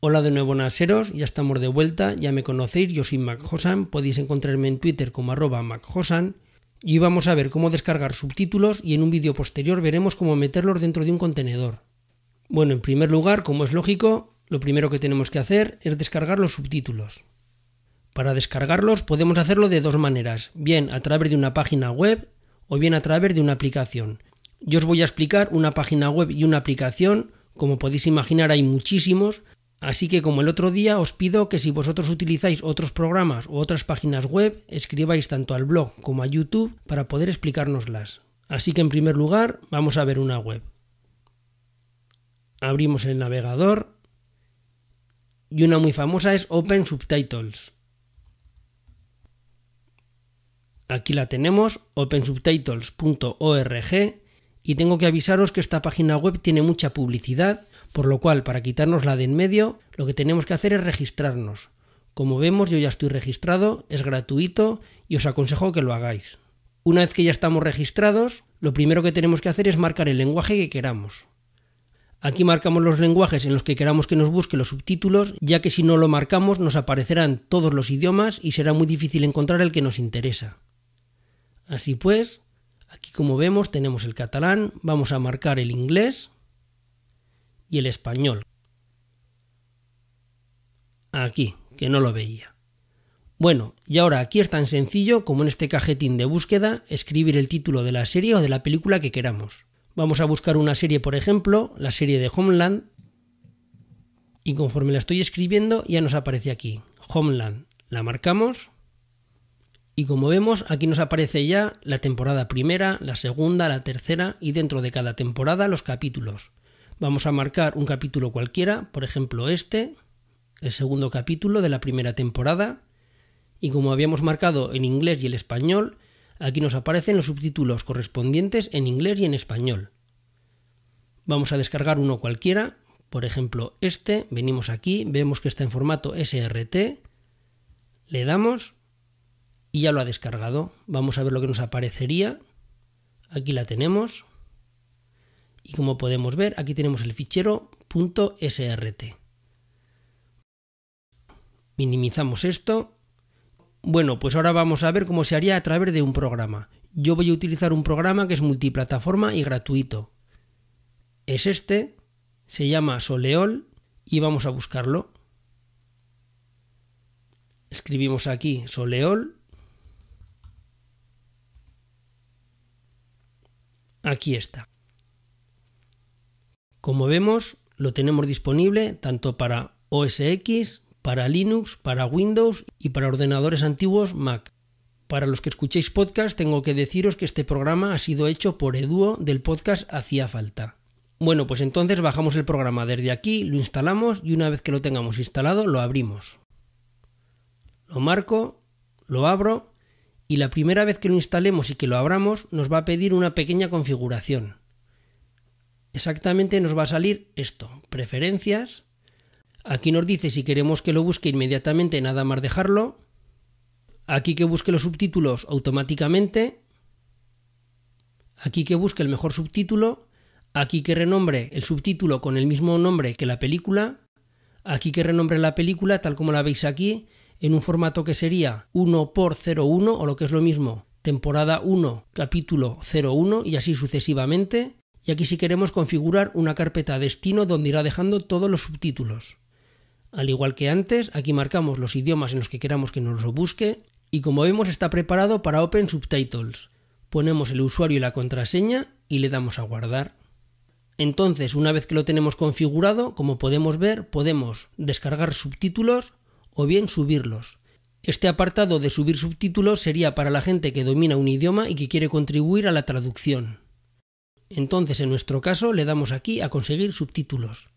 Hola de nuevo Naseros, ya estamos de vuelta, ya me conocéis, yo soy MacHosan, podéis encontrarme en Twitter como arroba MacHosan y hoy vamos a ver cómo descargar subtítulos y en un vídeo posterior veremos cómo meterlos dentro de un contenedor. Bueno, en primer lugar, como es lógico, lo primero que tenemos que hacer es descargar los subtítulos. Para descargarlos podemos hacerlo de dos maneras, bien a través de una página web o bien a través de una aplicación. Yo os voy a explicar una página web y una aplicación, como podéis imaginar hay muchísimos, Así que como el otro día os pido que si vosotros utilizáis otros programas u otras páginas web, escribáis tanto al blog como a YouTube para poder explicárnoslas. Así que en primer lugar vamos a ver una web. Abrimos el navegador y una muy famosa es Open Subtitles. Aquí la tenemos, opensubtitles.org, y tengo que avisaros que esta página web tiene mucha publicidad por lo cual, para quitarnos la de en medio, lo que tenemos que hacer es registrarnos. Como vemos, yo ya estoy registrado, es gratuito y os aconsejo que lo hagáis. Una vez que ya estamos registrados, lo primero que tenemos que hacer es marcar el lenguaje que queramos. Aquí marcamos los lenguajes en los que queramos que nos busque los subtítulos, ya que si no lo marcamos nos aparecerán todos los idiomas y será muy difícil encontrar el que nos interesa. Así pues, aquí como vemos tenemos el catalán, vamos a marcar el inglés, y el español. Aquí, que no lo veía. Bueno, y ahora aquí es tan sencillo como en este cajetín de búsqueda escribir el título de la serie o de la película que queramos. Vamos a buscar una serie, por ejemplo, la serie de Homeland, y conforme la estoy escribiendo ya nos aparece aquí, Homeland. La marcamos y como vemos aquí nos aparece ya la temporada primera, la segunda, la tercera y dentro de cada temporada los capítulos. Vamos a marcar un capítulo cualquiera, por ejemplo este, el segundo capítulo de la primera temporada, y como habíamos marcado en inglés y el español, aquí nos aparecen los subtítulos correspondientes en inglés y en español. Vamos a descargar uno cualquiera, por ejemplo este, venimos aquí, vemos que está en formato SRT, le damos y ya lo ha descargado. Vamos a ver lo que nos aparecería. Aquí la tenemos. Y como podemos ver, aquí tenemos el fichero .srt. Minimizamos esto. Bueno, pues ahora vamos a ver cómo se haría a través de un programa. Yo voy a utilizar un programa que es multiplataforma y gratuito. Es este, se llama Soleol y vamos a buscarlo. Escribimos aquí Soleol. Aquí está. Como vemos, lo tenemos disponible tanto para OS X, para Linux, para Windows y para ordenadores antiguos Mac. Para los que escuchéis podcast, tengo que deciros que este programa ha sido hecho por Eduo del podcast Hacía Falta. Bueno, pues entonces bajamos el programa desde aquí, lo instalamos y una vez que lo tengamos instalado lo abrimos. Lo marco, lo abro y la primera vez que lo instalemos y que lo abramos nos va a pedir una pequeña configuración exactamente nos va a salir esto, preferencias. Aquí nos dice si queremos que lo busque inmediatamente, nada más dejarlo. Aquí que busque los subtítulos automáticamente. Aquí que busque el mejor subtítulo. Aquí que renombre el subtítulo con el mismo nombre que la película. Aquí que renombre la película tal como la veis aquí, en un formato que sería 1 por 01 o lo que es lo mismo, temporada 1, capítulo 01 y así sucesivamente. Y aquí sí queremos configurar una carpeta destino donde irá dejando todos los subtítulos. Al igual que antes, aquí marcamos los idiomas en los que queramos que nos lo busque y como vemos está preparado para Open Subtitles. Ponemos el usuario y la contraseña y le damos a guardar. Entonces, una vez que lo tenemos configurado, como podemos ver, podemos descargar subtítulos o bien subirlos. Este apartado de subir subtítulos sería para la gente que domina un idioma y que quiere contribuir a la traducción. Entonces, en nuestro caso, le damos aquí a conseguir subtítulos.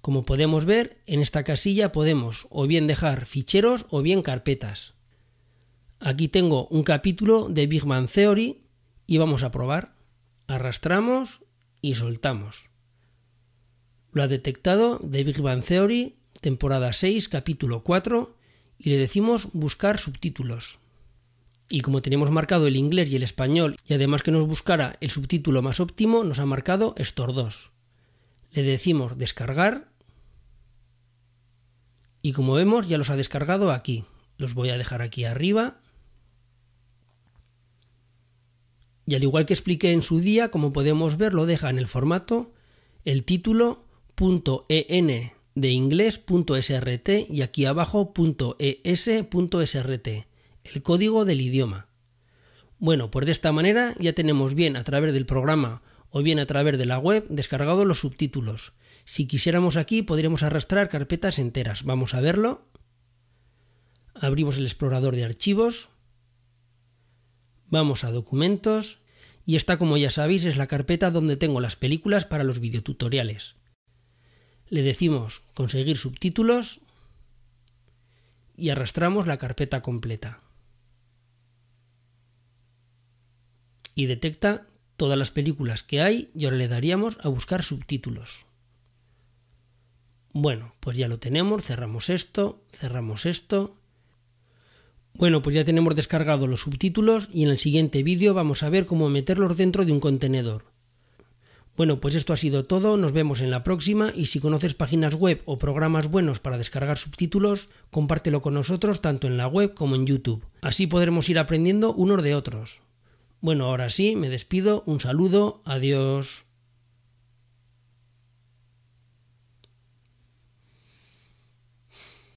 Como podemos ver, en esta casilla podemos o bien dejar ficheros o bien carpetas. Aquí tengo un capítulo de Big Bang Theory y vamos a probar. Arrastramos y soltamos. Lo ha detectado de Big Bang Theory, temporada 6, capítulo 4, y le decimos buscar subtítulos y como tenemos marcado el inglés y el español y además que nos buscara el subtítulo más óptimo, nos ha marcado Store 2. Le decimos descargar y como vemos ya los ha descargado aquí. Los voy a dejar aquí arriba. Y al igual que expliqué en su día, como podemos ver, lo deja en el formato el título .en de inglés .srt y aquí abajo e .srt el código del idioma. Bueno, pues de esta manera ya tenemos bien a través del programa o bien a través de la web descargados los subtítulos. Si quisiéramos aquí podríamos arrastrar carpetas enteras. Vamos a verlo. Abrimos el explorador de archivos. Vamos a documentos. Y esta, como ya sabéis, es la carpeta donde tengo las películas para los videotutoriales. Le decimos conseguir subtítulos y arrastramos la carpeta completa. y detecta todas las películas que hay y ahora le daríamos a buscar subtítulos. Bueno, pues ya lo tenemos, cerramos esto, cerramos esto. Bueno, pues ya tenemos descargados los subtítulos y en el siguiente vídeo vamos a ver cómo meterlos dentro de un contenedor. Bueno, pues esto ha sido todo, nos vemos en la próxima y si conoces páginas web o programas buenos para descargar subtítulos, compártelo con nosotros tanto en la web como en YouTube. Así podremos ir aprendiendo unos de otros. Bueno, ahora sí, me despido, un saludo, adiós.